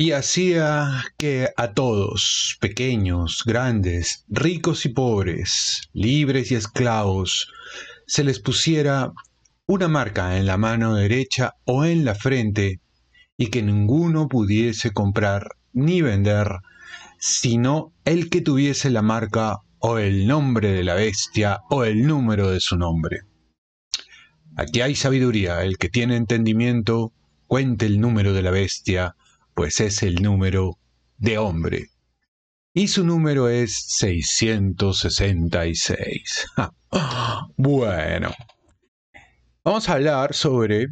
y hacía que a todos, pequeños, grandes, ricos y pobres, libres y esclavos, se les pusiera una marca en la mano derecha o en la frente, y que ninguno pudiese comprar ni vender, sino el que tuviese la marca o el nombre de la bestia o el número de su nombre. Aquí hay sabiduría, el que tiene entendimiento, cuente el número de la bestia, pues es el número de hombre. Y su número es 666. bueno, vamos a hablar sobre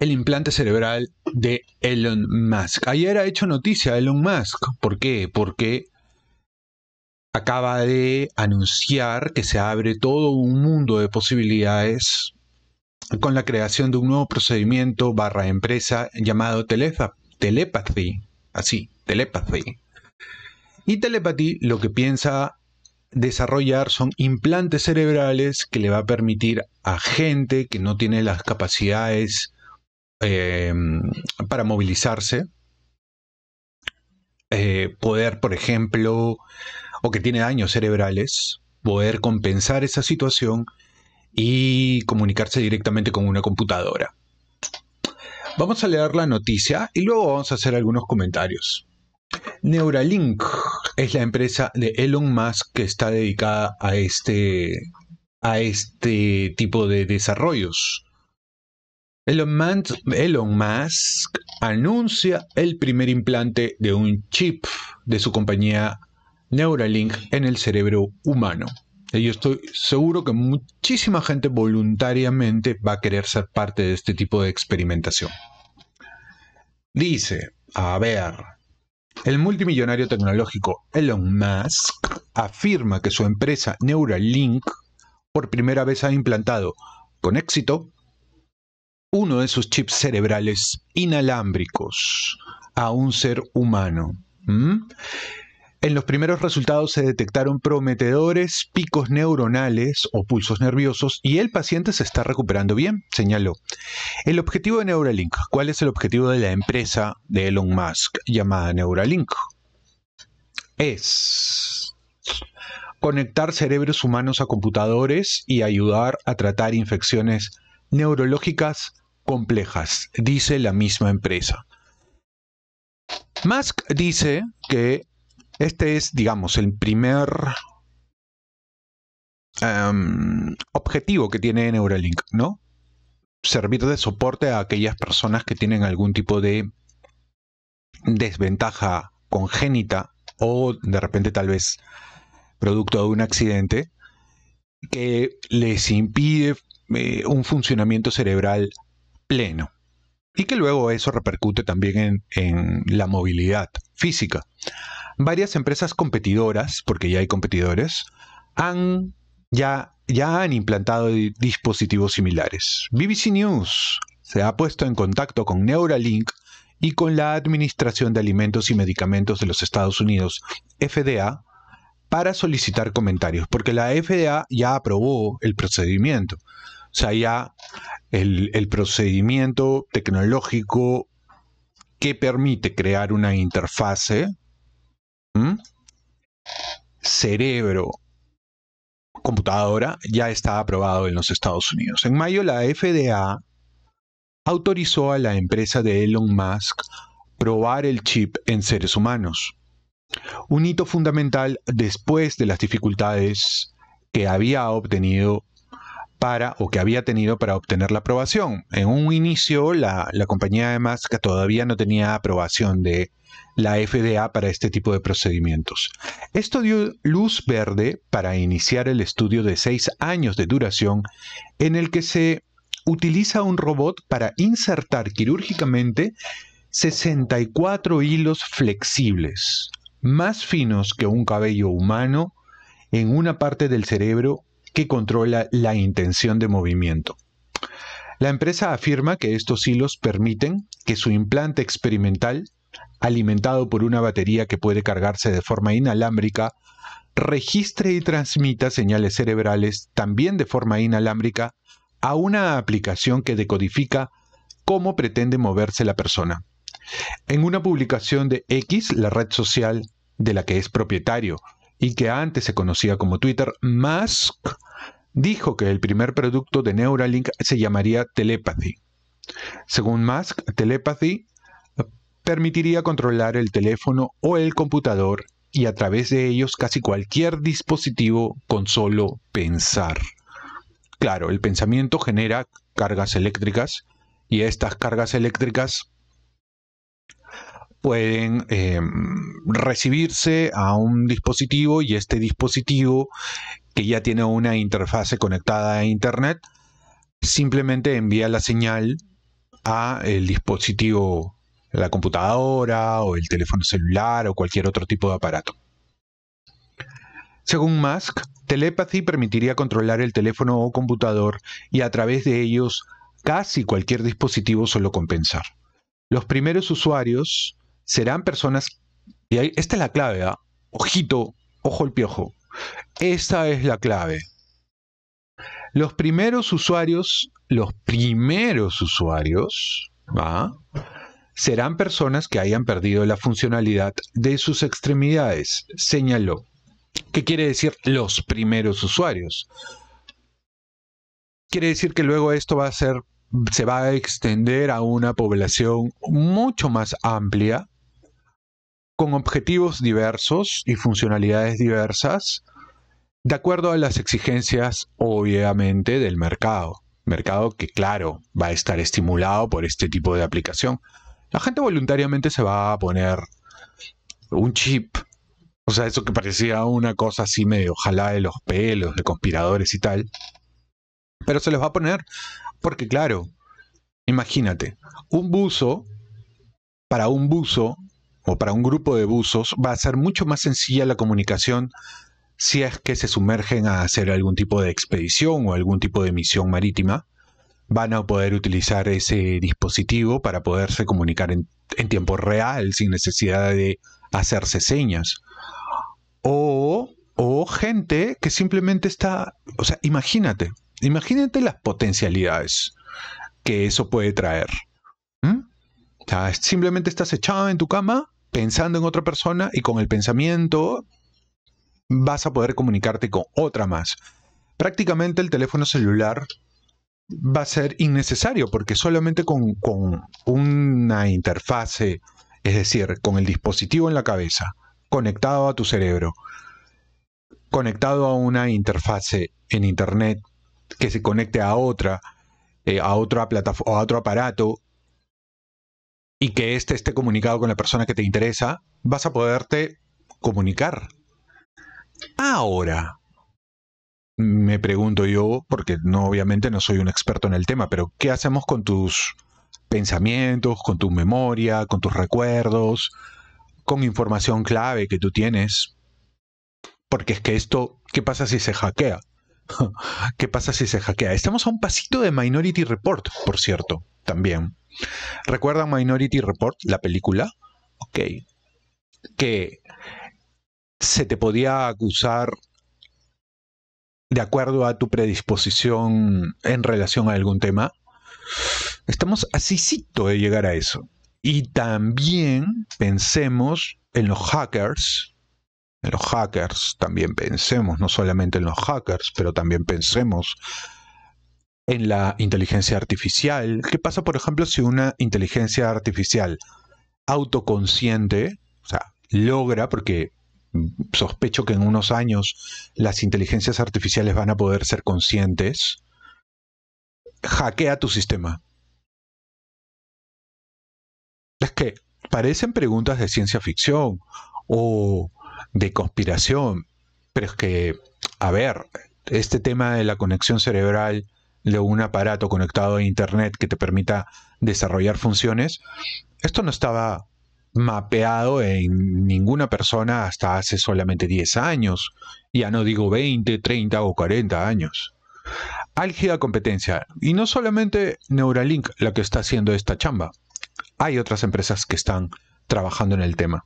el implante cerebral de Elon Musk. Ayer ha hecho noticia Elon Musk. ¿Por qué? Porque acaba de anunciar que se abre todo un mundo de posibilidades con la creación de un nuevo procedimiento barra empresa llamado telepathy, así, telepathy. Y telepathy lo que piensa desarrollar son implantes cerebrales que le va a permitir a gente que no tiene las capacidades eh, para movilizarse, eh, poder, por ejemplo, o que tiene daños cerebrales, poder compensar esa situación y comunicarse directamente con una computadora. Vamos a leer la noticia y luego vamos a hacer algunos comentarios. Neuralink es la empresa de Elon Musk que está dedicada a este, este tipo de desarrollos. Elon Musk anuncia el primer implante de un chip de su compañía Neuralink en el cerebro humano yo estoy seguro que muchísima gente voluntariamente va a querer ser parte de este tipo de experimentación. Dice, a ver, el multimillonario tecnológico Elon Musk afirma que su empresa Neuralink por primera vez ha implantado con éxito uno de sus chips cerebrales inalámbricos a un ser humano. ¿Mm? En los primeros resultados se detectaron prometedores picos neuronales o pulsos nerviosos y el paciente se está recuperando bien, señaló. El objetivo de Neuralink, ¿cuál es el objetivo de la empresa de Elon Musk llamada Neuralink? Es conectar cerebros humanos a computadores y ayudar a tratar infecciones neurológicas complejas, dice la misma empresa. Musk dice que este es, digamos, el primer em, objetivo que tiene Neuralink, ¿no? Servir de soporte a aquellas personas que tienen algún tipo de desventaja congénita o de repente tal vez producto de un accidente que les impide eh, un funcionamiento cerebral pleno y que luego eso repercute también en la movilidad física varias empresas competidoras, porque ya hay competidores, han ya, ya han implantado dispositivos similares. BBC News se ha puesto en contacto con Neuralink y con la Administración de Alimentos y Medicamentos de los Estados Unidos, FDA, para solicitar comentarios, porque la FDA ya aprobó el procedimiento. O sea, ya el, el procedimiento tecnológico que permite crear una interfase ¿Mm? Cerebro, computadora, ya está aprobado en los Estados Unidos. En mayo la FDA autorizó a la empresa de Elon Musk probar el chip en seres humanos. Un hito fundamental después de las dificultades que había obtenido para o que había tenido para obtener la aprobación. En un inicio, la, la compañía de Musk todavía no tenía aprobación de la FDA para este tipo de procedimientos. Esto dio luz verde para iniciar el estudio de seis años de duración en el que se utiliza un robot para insertar quirúrgicamente 64 hilos flexibles, más finos que un cabello humano, en una parte del cerebro que controla la intención de movimiento. La empresa afirma que estos hilos permiten que su implante experimental alimentado por una batería que puede cargarse de forma inalámbrica, registre y transmita señales cerebrales también de forma inalámbrica a una aplicación que decodifica cómo pretende moverse la persona. En una publicación de X, la red social de la que es propietario y que antes se conocía como Twitter, Musk dijo que el primer producto de Neuralink se llamaría Telepathy. Según Musk, Telepathy permitiría controlar el teléfono o el computador y a través de ellos casi cualquier dispositivo con solo pensar. Claro, el pensamiento genera cargas eléctricas y estas cargas eléctricas pueden em, recibirse a un dispositivo y este dispositivo que ya tiene una interfase conectada a Internet simplemente envía la señal a el dispositivo la computadora o el teléfono celular o cualquier otro tipo de aparato. Según Musk, Telepathy permitiría controlar el teléfono o computador y a través de ellos casi cualquier dispositivo solo compensar. Los primeros usuarios serán personas, y ahí, esta es la clave, ¿ah? ojito, ojo el piojo, esta es la clave. Los primeros usuarios, los primeros usuarios, va ¿ah? serán personas que hayan perdido la funcionalidad de sus extremidades, señaló. ¿Qué quiere decir los primeros usuarios? Quiere decir que luego esto va a ser, se va a extender a una población mucho más amplia, con objetivos diversos y funcionalidades diversas, de acuerdo a las exigencias, obviamente, del mercado. Mercado que, claro, va a estar estimulado por este tipo de aplicación. La gente voluntariamente se va a poner un chip. O sea, eso que parecía una cosa así medio ojalá de los pelos, de conspiradores y tal. Pero se los va a poner porque, claro, imagínate, un buzo, para un buzo o para un grupo de buzos, va a ser mucho más sencilla la comunicación si es que se sumergen a hacer algún tipo de expedición o algún tipo de misión marítima van a poder utilizar ese dispositivo para poderse comunicar en, tiempo real sin necesidad de hacerse señas. O, o gente que simplemente está, o sea, imagínate, imagínate las potencialidades que eso puede traer. simplemente estás echado en tu cama pensando en otra persona y con el pensamiento vas a poder comunicarte con otra más. Prácticamente el teléfono celular va a ser innecesario porque solamente con, una interfase, es decir, con el dispositivo en la cabeza, conectado a tu cerebro, conectado a una interfase en Internet que se conecte a otra, eh, a, otra a otro aparato, y que éste esté comunicado con la persona que te interesa, vas a poderte comunicar. Ahora, me pregunto yo, porque no obviamente no soy un experto en el tema, pero ¿qué hacemos con tus pensamientos, con tu memoria, con tus recuerdos, con información clave que tú tienes? Porque es que esto, ¿qué pasa si se hackea? ¿Qué pasa si se hackea? Estamos a un pasito de Minority Report, por cierto, también. ¿Recuerdan Minority Report, la película? Ok. Que se te podía acusar de acuerdo a tu predisposición en relación a algún tema, estamos asisito de llegar a eso. Y también pensemos en los hackers, en los hackers también pensemos, no solamente en los hackers, pero también pensemos en la inteligencia artificial. ¿Qué pasa, por ejemplo, si una inteligencia artificial autoconsciente, o sea, logra, porque sospecho que en unos años las inteligencias artificiales van a poder ser conscientes, hackea tu sistema. Es que parecen preguntas de ciencia ficción o de conspiración, pero es que, a ver, este tema de la conexión cerebral de un aparato conectado a Internet que te permita desarrollar funciones, esto no estaba mapeado en ninguna persona hasta hace solamente 10 años, ya no digo 20, 30 o 40 años. Álgida competencia, y no solamente Neuralink la que está haciendo esta chamba, hay otras empresas que están trabajando en el tema.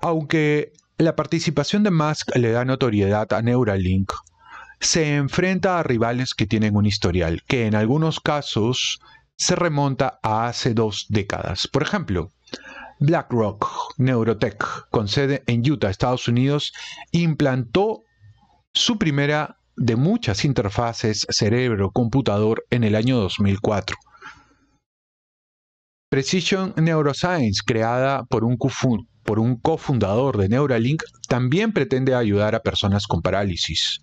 Aunque la participación de Musk le da notoriedad a Neuralink, se enfrenta a rivales que tienen un historial que en algunos casos se remonta a hace dos décadas. Por ejemplo, BlackRock Neurotech, con sede en Utah, Estados Unidos, implantó su primera de muchas interfaces cerebro-computador en el año 2004. Precision Neuroscience, creada por un, cofundador de Neuralink, también pretende ayudar a personas con parálisis.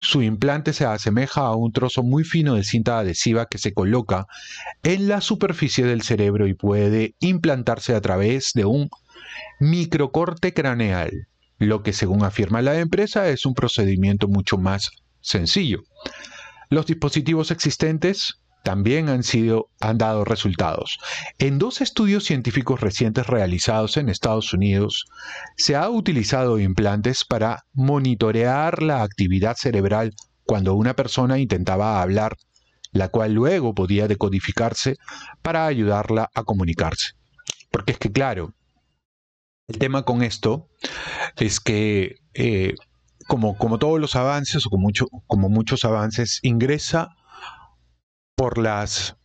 Su implante se asemeja a un trozo muy fino de cinta adhesiva que se coloca en la superficie del cerebro y puede implantarse a través de un microcorte craneal, lo que según afirma la empresa es un procedimiento mucho más sencillo. Los dispositivos existentes también han, sido, han dado resultados. En dos estudios científicos recientes realizados en Estados Unidos, se ha utilizado implantes para monitorear la actividad cerebral cuando una persona intentaba hablar, la cual luego podía decodificarse para ayudarla a comunicarse. Porque es que, claro, el tema con esto es que eh, como, como, todos los avances o como, como muchos avances, ingresa por las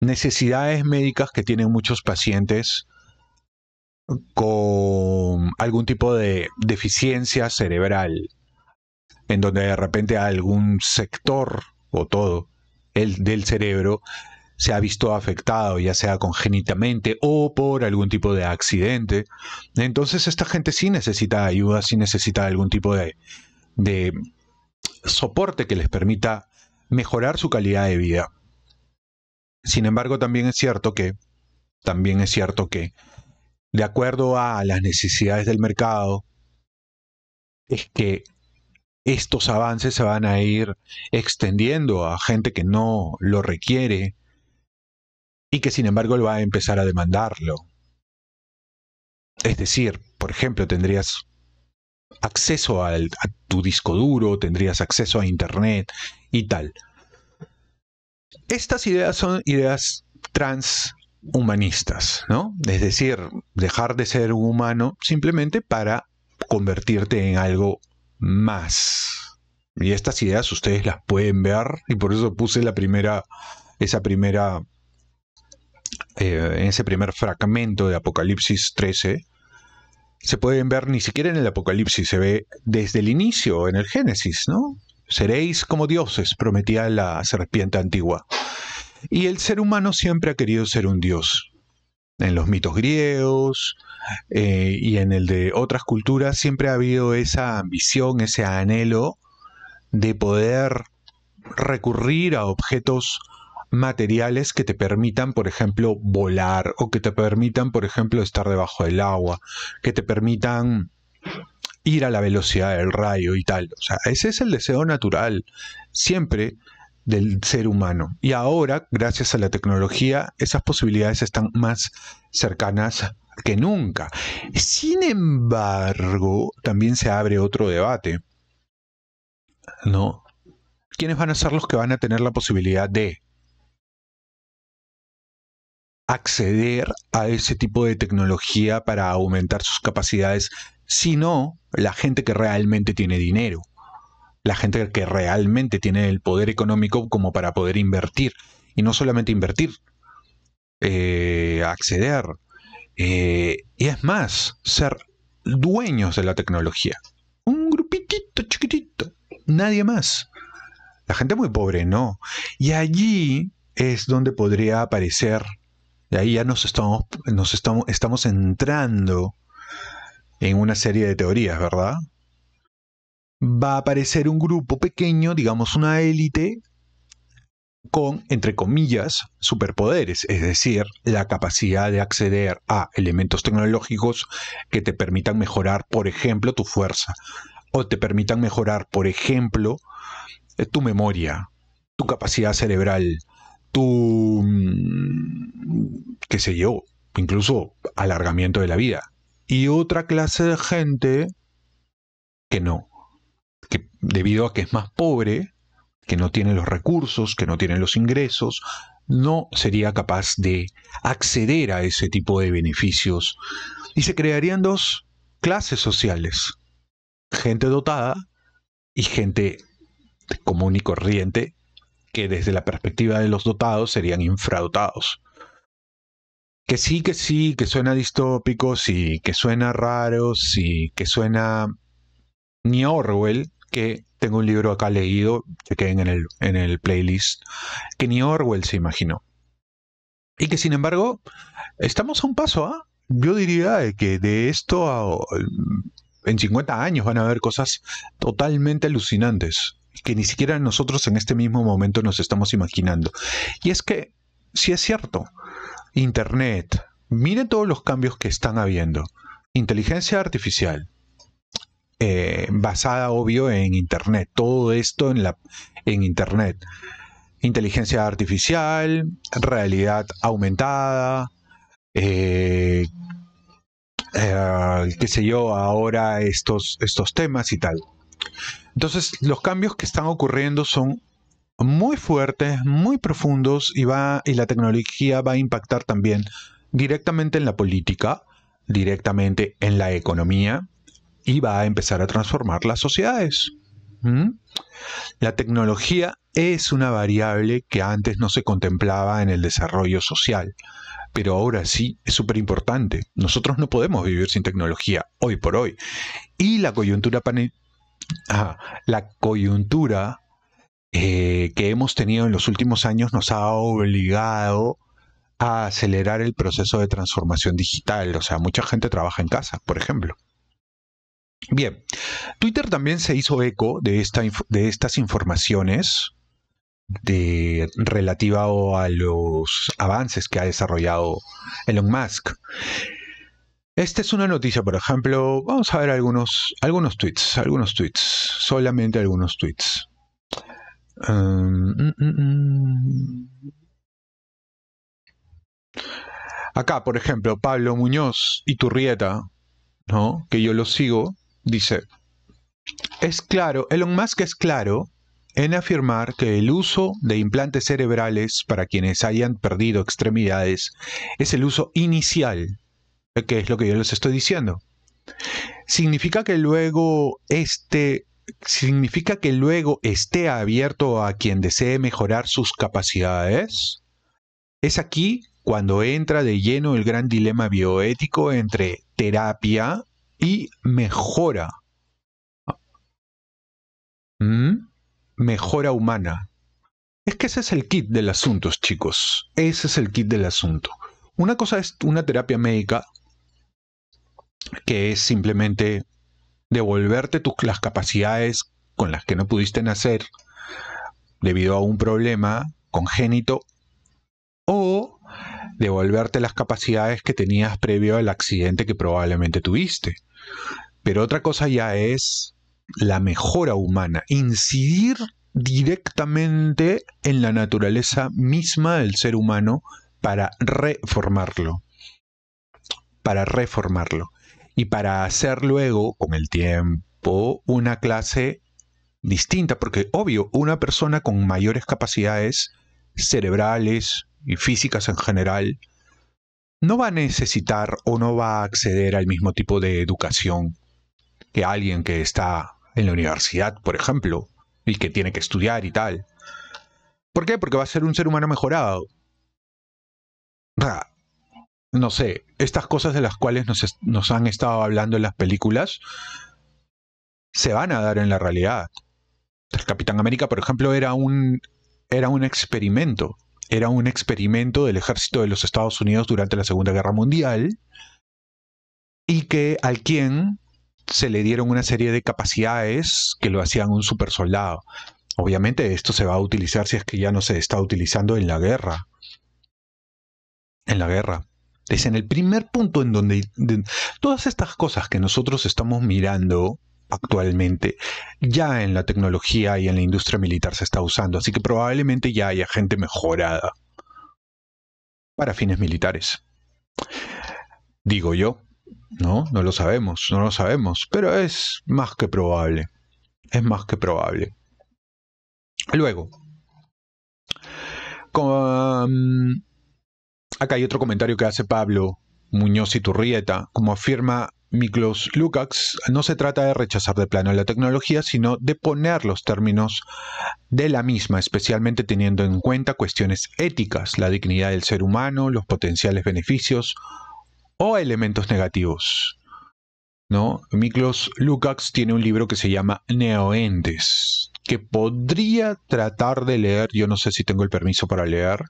necesidades médicas que tienen muchos pacientes con algún tipo de deficiencia cerebral, en donde de repente algún sector o todo el del cerebro se ha visto afectado, ya sea congénitamente o por algún tipo de accidente. Entonces esta gente sí necesita ayuda, sí necesita algún tipo de, de soporte que les permita mejorar su calidad de vida. Sin embargo, también es cierto que, también es cierto que, de acuerdo a las necesidades del mercado, es que estos avances se van a ir extendiendo a gente que no lo requiere y que sin embargo va a empezar a demandarlo. Es decir, por ejemplo, tendrías acceso al, a tu disco duro, tendrías acceso a Internet y tal. Estas ideas son ideas transhumanistas, ¿no? Es decir, dejar de ser un humano simplemente para convertirte en algo más. Y estas ideas ustedes las pueden ver y por eso puse la primera, esa primera, eh, ese primer fragmento de Apocalipsis 13. Se pueden ver ni siquiera en el Apocalipsis, se ve desde el inicio, en el Génesis, ¿no? seréis como dioses, prometía la serpiente antigua. Y el ser humano siempre ha querido ser un dios. En los mitos griegos eh, y en el de otras culturas siempre ha habido esa ambición, ese anhelo de poder recurrir a objetos materiales que te permitan, por ejemplo, volar o que te permitan, por ejemplo, estar debajo del agua, que te permitan ir a la velocidad del rayo y tal. O sea, ese es el deseo natural, siempre del ser humano. Y ahora, gracias a la tecnología, esas posibilidades están más cercanas que nunca. Sin embargo, también se abre otro debate. ¿No? ¿Quiénes van a ser los que van a tener la posibilidad de acceder a ese tipo de tecnología para aumentar sus capacidades, Si no la gente que realmente tiene dinero, la gente que realmente tiene el poder económico como para poder invertir. Y no solamente invertir, eh, acceder. Eh, y es más, ser dueños de la tecnología. Un grupitito chiquitito, nadie más. La gente muy pobre, no. Y allí es donde podría aparecer, y ahí ya nos estamos, nos estamos entrando en una serie de teorías, ¿verdad? Va a aparecer un grupo pequeño, digamos una élite, con, entre comillas, superpoderes, es decir, la capacidad de acceder a elementos tecnológicos que te permitan mejorar, por ejemplo, tu fuerza, o te permitan mejorar, por ejemplo, tu memoria, tu capacidad cerebral, tu, mm, qué sé yo, incluso alargamiento de la vida y otra clase de gente que no, que debido a que es más pobre, que no tiene los recursos, que no tiene los ingresos, no sería capaz de acceder a ese tipo de beneficios. Y se crearían dos clases sociales, gente dotada y gente común y corriente, que desde la perspectiva de los dotados serían infradotados que sí, que sí, que suena distópico, sí, que suena raro, sí, que suena ni Orwell, que tengo un libro acá leído, chequen en el, en el playlist, que ni Orwell se imaginó. Y que sin embargo, estamos a un paso, ¿ah? Yo diría que de esto en 50 años van a haber cosas totalmente alucinantes que ni siquiera nosotros en este mismo momento nos estamos imaginando. Y es que, si es cierto, Internet. Mire todos los cambios que están habiendo. Inteligencia artificial. Eh, basada, obvio, en Internet. Todo esto en, la, en Internet. Inteligencia artificial, realidad aumentada, eh, eh, qué sé yo, ahora estos, estos temas y tal. Entonces, los cambios que están ocurriendo son muy fuertes, muy profundos y, va, y la tecnología va a impactar también directamente en la política, directamente en la economía y va a empezar a transformar las sociedades. La tecnología es una variable que antes no se contemplaba en el desarrollo social, pero ahora sí es súper importante. Nosotros no podemos vivir sin tecnología hoy por hoy. Y la coyuntura, la coyuntura eh, que hemos tenido en los últimos años nos ha obligado a acelerar el proceso de transformación digital. O sea, mucha gente trabaja en casa, por ejemplo. Bien, Twitter también se hizo eco de, estas informaciones de, a los avances que ha desarrollado Elon Musk. Esta es una noticia, por ejemplo, vamos a ver algunos, algunos tweets, algunos tweets, solamente algunos tweets. Mm, mm, mm. Acá, por ejemplo, Pablo Muñoz y Turrieta, ¿no? que yo lo sigo, dice, es claro, Elon Musk es claro en afirmar que el uso de implantes cerebrales para quienes hayan perdido extremidades es el uso inicial, que es lo que yo les estoy diciendo. ¿Significa que luego este ¿Significa que luego esté abierto a quien desee mejorar sus capacidades? Es aquí cuando entra de lleno el gran dilema bioético entre terapia y mejora. ¿Mm? Mejora humana. Es que ese es el kit del asunto, chicos. Ese es el kit del asunto. Una cosa es una terapia médica, que es simplemente devolverte tus, las capacidades con las que no pudiste nacer debido a un problema congénito o devolverte las capacidades que tenías previo al accidente que probablemente tuviste. Pero otra cosa ya es la mejora humana, incidir directamente en la naturaleza misma del ser humano para reformarlo. Para reformarlo y para hacer luego, con el tiempo, una clase distinta, porque obvio, una persona con mayores capacidades cerebrales y físicas en general, no va a necesitar o no va a acceder al mismo tipo de educación que alguien que está en la universidad, por ejemplo, y que tiene que estudiar y tal. ¿Por qué? Porque va a ser un ser humano mejorado no sé, estas cosas de las cuales nos, han estado hablando en las películas se van a dar en la realidad. El Capitán América, por ejemplo, era un, era un experimento. Era un experimento del ejército de los Estados Unidos durante la Segunda Guerra Mundial y que al quien se le dieron una serie de capacidades que lo hacían un supersoldado. Obviamente esto se va a utilizar si es que ya no se está utilizando en la guerra. En la guerra. Es en el primer punto en donde todas estas cosas que nosotros estamos mirando actualmente, ya en la tecnología y en la industria militar se está usando, así que probablemente ya haya gente mejorada para fines militares. Digo yo, ¿no? No lo sabemos, no lo sabemos, pero es más que probable, es más que probable. Luego, con, Acá hay otro comentario que hace Pablo Muñoz y Turrieta. Como afirma Miklos Lukács, no se trata de rechazar de plano la tecnología, sino de poner los términos de la misma, especialmente teniendo en cuenta cuestiones éticas, la dignidad del ser humano, los potenciales beneficios o elementos negativos. ¿No? Miklos Lukács tiene un libro que se llama Neoentes, que podría tratar de leer, yo no sé si tengo el permiso para leer,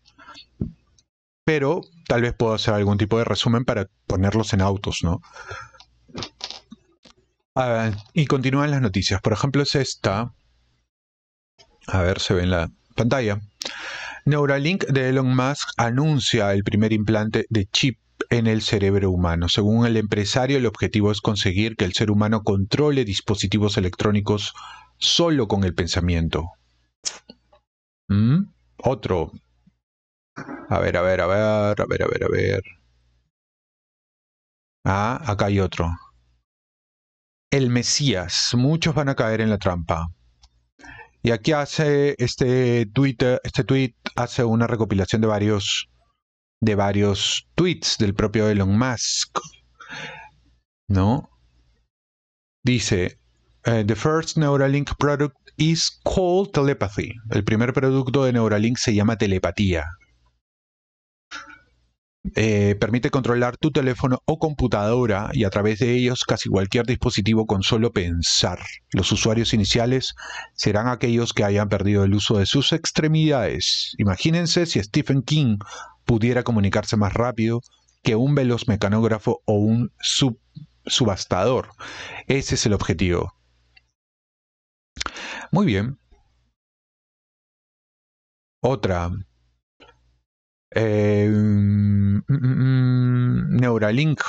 pero tal vez puedo hacer algún tipo de resumen para ponerlos en autos, ¿no? Ah, y continúan las noticias. Por ejemplo, es esta. A ver, se ve en la pantalla. Neuralink de Elon Musk anuncia el primer implante de chip en el cerebro humano. Según el empresario, el objetivo es conseguir que el ser humano controle dispositivos electrónicos solo con el pensamiento. ¿Mm? Otro a ver, a ver, a ver, a ver, a ver, a ver. Ah, acá hay otro. El Mesías. Muchos van a caer en la trampa. Y aquí hace este este tweet hace una recopilación de varios de varios tweets del propio Elon Musk. ¿No? Dice, eh, the first Neuralink product is called telepathy. El primer producto de Neuralink se llama telepatía. Eh, permite controlar tu teléfono o computadora y a través de ellos casi cualquier dispositivo con solo pensar. Los usuarios iniciales serán aquellos que hayan perdido el uso de sus extremidades. Imagínense si Stephen King pudiera comunicarse más rápido que un veloz mecanógrafo o un subastador. Ese es el objetivo. Muy bien. Otra. Eh, mm, mm, mm, Neuralink,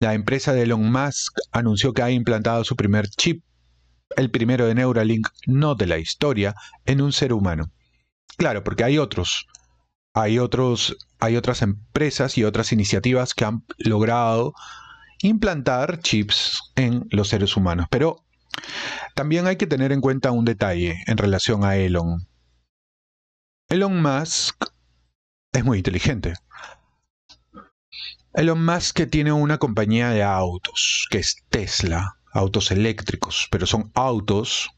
la empresa de Elon Musk, anunció que ha implantado su primer chip, el primero de Neuralink, no de la historia, en un ser humano. Claro, porque hay otros. Hay, otros, hay otras empresas y otras iniciativas que han logrado implantar chips en los seres humanos. Pero también hay que tener en cuenta un detalle en relación a Elon. Elon Musk es muy inteligente. Elon Musk tiene una compañía de autos, que es Tesla, autos eléctricos, pero son autos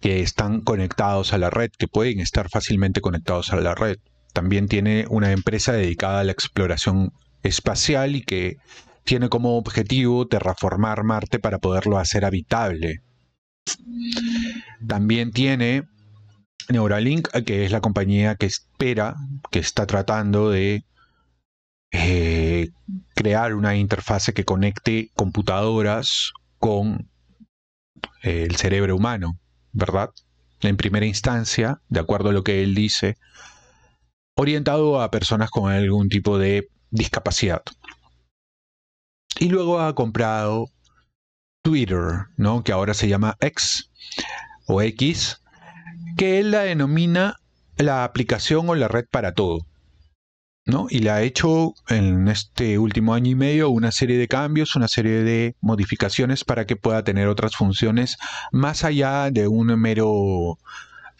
que están conectados a la red, que pueden estar fácilmente conectados a la red. También tiene una empresa dedicada a la exploración espacial y que tiene como objetivo terraformar Marte para poderlo hacer habitable. También tiene Neuralink, que es la compañía que espera, que está tratando de eh, crear una interfase que conecte computadoras con eh, el cerebro humano, ¿verdad? En primera instancia, de acuerdo a lo que él dice, orientado a personas con algún tipo de discapacidad. Y luego ha comprado Twitter, ¿no? que ahora se llama X o X, que él la denomina la aplicación o la red para todo. ¿no? Y le ha hecho en este último año y medio una serie de cambios, una serie de modificaciones para que pueda tener otras funciones más allá de un mero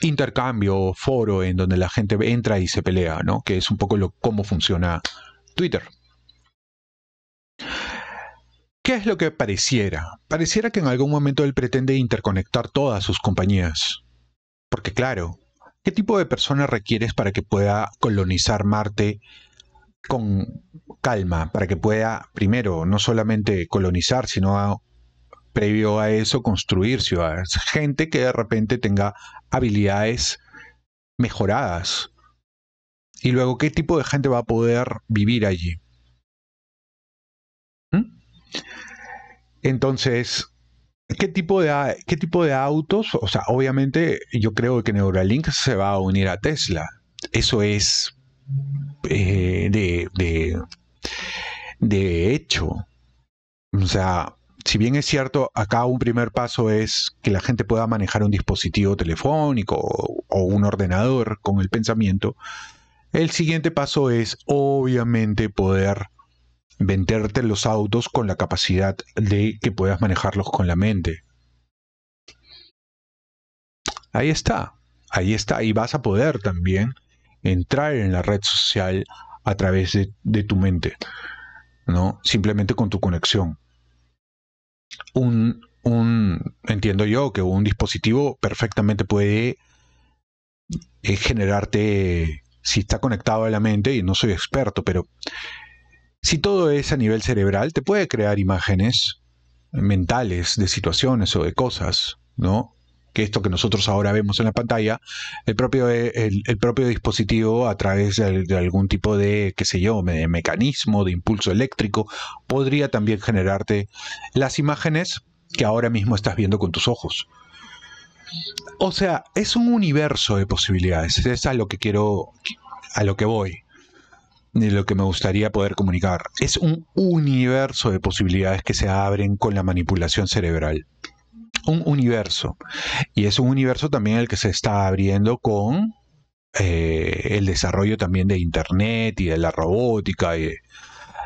intercambio o foro en donde la gente entra y se pelea, ¿no? Que es un poco lo, cómo funciona Twitter. ¿Qué es lo que pareciera? Pareciera que en algún momento él pretende interconectar todas sus compañías, porque claro, ¿qué tipo de personas requieres para que pueda colonizar Marte con calma? Para que pueda, primero, no solamente colonizar, sino previo a eso construir ciudades. Gente que de repente tenga habilidades mejoradas. Y luego, ¿qué tipo de gente va a poder vivir allí? ¿Mm? Entonces, ¿Qué tipo, de, ¿Qué tipo de autos? O sea, obviamente yo creo que Neuralink se va a unir a Tesla. Eso es eh, de, de, de hecho. O sea, si bien es cierto, acá un primer paso es que la gente pueda manejar un dispositivo telefónico o, un ordenador con el pensamiento, el siguiente paso es obviamente poder venderte los autos con la capacidad de que puedas manejarlos con la mente. Ahí está, ahí está, y vas a poder también entrar en la red social a través de, tu mente, ¿no? Simplemente con tu conexión. Un, un, entiendo yo que un dispositivo perfectamente puede eh, generarte, si está conectado a la mente, y no soy experto, pero si todo es a nivel cerebral, te puede crear imágenes mentales de situaciones o de cosas, ¿no? Que esto que nosotros ahora vemos en la pantalla, el propio, eh, el, propio dispositivo a través de, algún tipo de, qué sé yo, de mecanismo, de impulso eléctrico, podría también generarte las imágenes que ahora mismo estás viendo con tus ojos. O sea, es un universo de posibilidades, es a lo que quiero, a lo que voy de lo que me gustaría poder comunicar. Es un universo de posibilidades que se abren con la manipulación cerebral. Un universo. Y es un universo también el que se está abriendo con eh, el desarrollo también de Internet y de la robótica.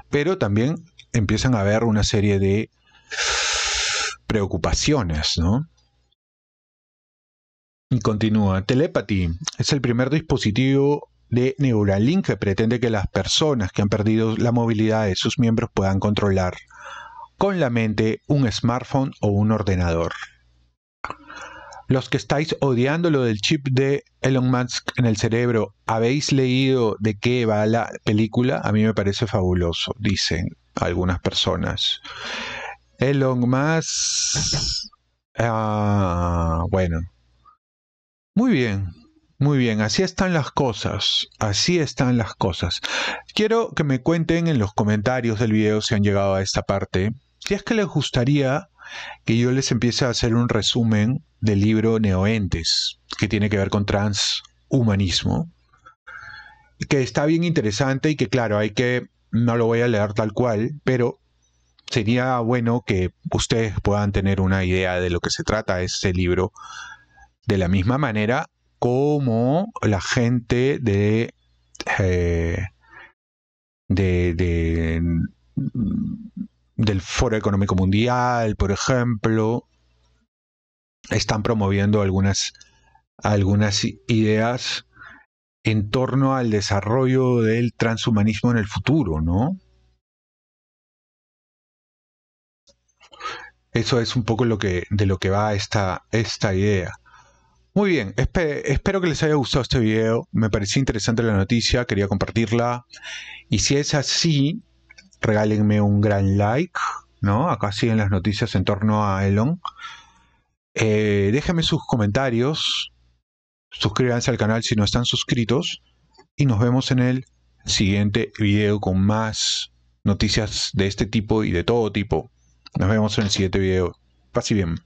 pero también empiezan a haber una serie de preocupaciones, ¿no? Y continúa. Telepathy es el primer dispositivo de Neuralink que pretende que las personas que han perdido la movilidad de sus miembros puedan controlar con la mente un smartphone o un ordenador. Los que estáis odiando lo del chip de Elon Musk en el cerebro, ¿habéis leído de qué va la película? A mí me parece fabuloso, dicen algunas personas. Elon Musk... Ah, bueno. Muy bien, muy bien, así están las cosas, así están las cosas. Quiero que me cuenten en los comentarios del video si han llegado a esta parte, si es que les gustaría que yo les empiece a hacer un resumen del libro Neoentes, que tiene que ver con transhumanismo, que está bien interesante y que claro, hay que, no lo voy a leer tal cual, pero sería bueno que ustedes puedan tener una idea de lo que se trata ese libro de la misma manera como la gente eh, de, de, del Foro Económico Mundial, por ejemplo, están promoviendo algunas, algunas ideas en torno al desarrollo del transhumanismo en el futuro, ¿no? Eso es un poco lo que, de lo que va esta, esta idea. Muy bien, espero que les haya gustado este video. Me pareció interesante la noticia, quería compartirla. Y si es así, regálenme un gran like, ¿no? Acá siguen las noticias en torno a Elon. Eh, déjenme sus comentarios. Suscríbanse al canal si no están suscritos. Y nos vemos en el siguiente video con más noticias de este tipo y de todo tipo. Nos vemos en el siguiente video. Paz bien.